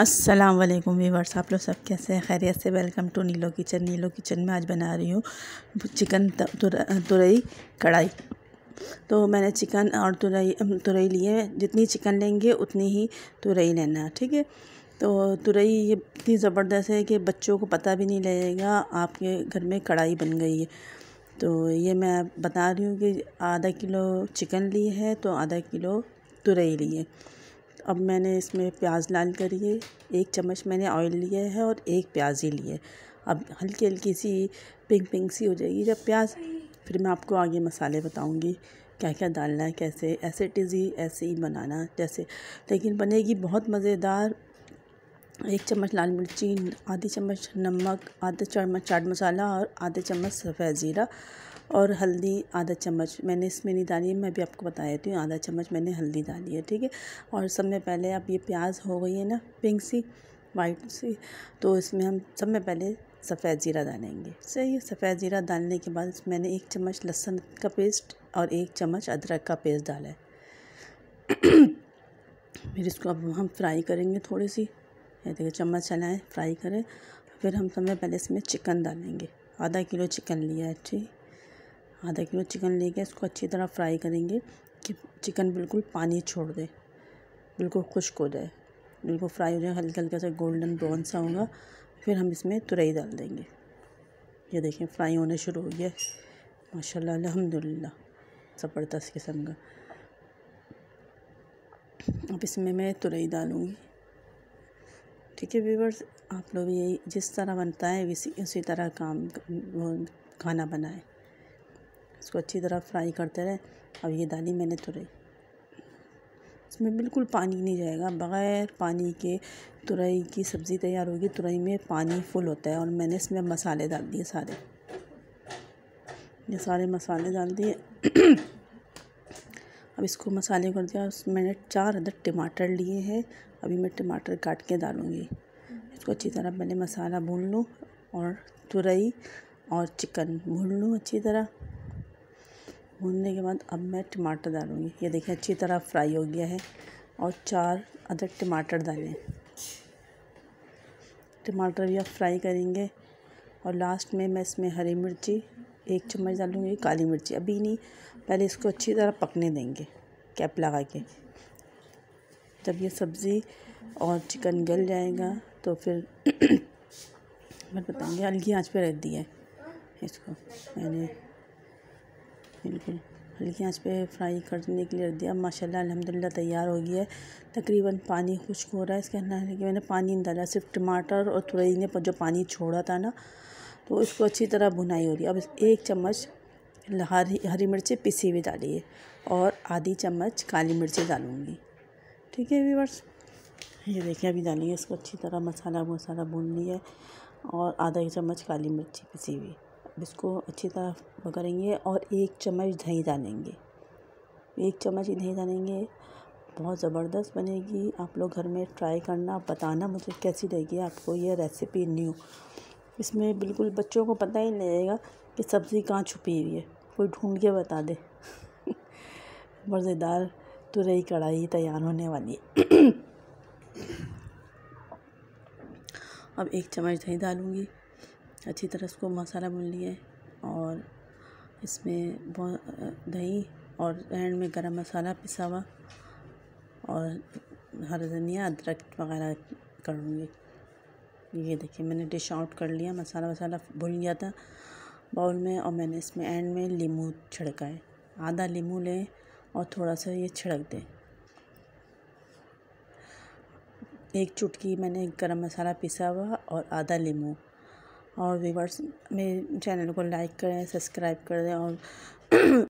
अस्सलाम वालेकुम वीवर्स आप लोग सब कैसे हैं खैरियत से welcome to Neelo kitchen Neelo kitchen में आज बना रही हूँ चिकन तुरई कढ़ाई तो मैंने चिकन और तुरई तुरई लिए जितनी चिकन लेंगे उतनी ही तुरई लेना ठीक है तो तुरई ये इतनी ज़बरदस्त है कि बच्चों को पता भी नहीं लगेगा आपके घर में कढ़ाई बन गई है तो ये मैं बता रही हूँ कि आधा किलो चिकन ली है तो आधा किलो तुरई ली है अब मैंने इसमें प्याज लाल करिए एक चम्मच मैंने ऑयल लिया है और एक प्याज ही लिए अब हल्की हल्की सी पिंक पिंक सी हो जाएगी जब प्याज फिर मैं आपको आगे मसाले बताऊंगी क्या क्या डालना है कैसे ऐसे टिजी ऐसे ही बनाना जैसे लेकिन बनेगी बहुत मज़ेदार एक चम्मच लाल मिर्ची आधी चम्मच नमक आधा चम्मच चाट मसाला और आधे चम्मच सफ़ेद ज़ीरा और हल्दी आधा चम्मच मैंने इसमें नहीं डाली है मैं भी आपको बता देती हूँ आधा चम्मच मैंने हल्दी डाली है ठीक है और सब में पहले अब ये प्याज हो गई है ना पिंक सी वाइट सी तो इसमें हम सब में पहले सफ़ेद ज़ीरा डालेंगे सही है सफ़ेद ज़ीरा डालने के बाद मैंने एक चम्मच लहसुन का पेस्ट और एक चम्मच अदरक का पेस्ट डाला है फिर इसको अब हम फ्राई करेंगे थोड़ी सी ये देखिए चम्मच चलाएँ फ्राई करें फिर हम समय पहले इसमें चिकन डालेंगे आधा किलो चिकन लिया है ठीक आधा हाँ, किलो चिकन लेके इसको अच्छी तरह फ्राई करेंगे कि चिकन बिल्कुल पानी छोड़ दे बिल्कुल खुश्क हो जाए बिल्कुल फ्राई हो जाए हल्का हल्का सा गोल्डन ब्राउन सा होगा फिर हम इसमें तुरई डाल देंगे ये देखें फ्राई होने शुरू हो गया माशा अलहमदिल्ला ज़बरदस्त किस्म का अब इसमें मैं तुरई डालूँगी ठीक है व्यूवर्स आप लोग यही जिस तरह बनता है उसी उसी तरह काम खाना बनाएं इसको अच्छी तरह फ्राई करते रहे अब ये डाली मैंने तुरई इसमें बिल्कुल पानी नहीं जाएगा बग़ैर पानी के तुरई की सब्ज़ी तैयार होगी तुरई में पानी फुल होता है और मैंने इसमें मसाले डाल दिए सारे ये सारे मसाले डाल दिए अब इसको मसाले कर दिया मैंने चार अदर टमाटर लिए हैं अभी मैं टमाटर काट के डालूँगी इसको अच्छी तरह पहले मसाला भून लूँ और तुरई और चिकन भून लूँ अच्छी तरह भूनने के बाद अब मैं टमाटर डालूँगी ये देखिए अच्छी तरह फ्राई हो गया है और चार अदरक टमाटर डालें टमाटर भी आप फ्राई करेंगे और लास्ट में मैं इसमें हरी मिर्ची एक चम्मच डालूँगी काली मिर्ची अभी नहीं पहले इसको अच्छी तरह पकने देंगे कैप लगा के जब ये सब्ज़ी और चिकन गल जाएगा तो फिर मैं बताऊँगी हल्की आँच पर रख दिया है इसको मैंने बिल्कुल हल्की आंच पे फ्राई करने के लिए रख दिया माशाल्लाह अल्हम्दुलिल्लाह तैयार हो गया है तकरीबन पानी खुश्क हो रहा है इसके अंदर कि मैंने पानी नहीं डाला सिर्फ टमाटर और तुरई ने जो पानी छोड़ा था ना तो इसको अच्छी तरह भुनाई हो रही है अब एक चम्मच हरी हरी मिर्ची पिसी हुई डालिए और आधी चम्मच काली मिर्ची डालूँगी ठीक है वीवर्स ये देखिए अभी डालिए इसको अच्छी तरह मसाला मसाला भून लिया और आधा एक चम्मच काली मिर्ची पिसी हुई अब इसको अच्छी तरह पकड़ेंगे और एक चम्मच दही डालेंगे एक चम्मच ही दही डालेंगे बहुत ज़बरदस्त बनेगी आप लोग घर में ट्राई करना बताना मुझे कैसी लगेगी आपको ये रेसिपी न्यू इसमें बिल्कुल बच्चों को पता ही नहीं रहेगा कि सब्ज़ी कहाँ छुपी हुई है कोई ढूंढ के बता दे मज़ेदार तुरई कढ़ाई तैयार होने वाली है अब एक चम्मच दही डालूँगी अच्छी तरह उसको मसाला भून लिए और इसमें दही और एंड में गरम मसाला पिसा हुआ और हरा धनिया अदरक वगैरह करूँगी ये देखिए मैंने डिश आउट कर लिया मसाला वसाला भून गया था बाउल में और मैंने इसमें एंड में लीम छिड़का है आधा लीम लें और थोड़ा सा ये छिड़क दें एक चुटकी मैंने गरम मसाला पिसा हुआ और आधा लीमू और व्यूवर्स मेरे चैनल को लाइक करें सब्सक्राइब करें और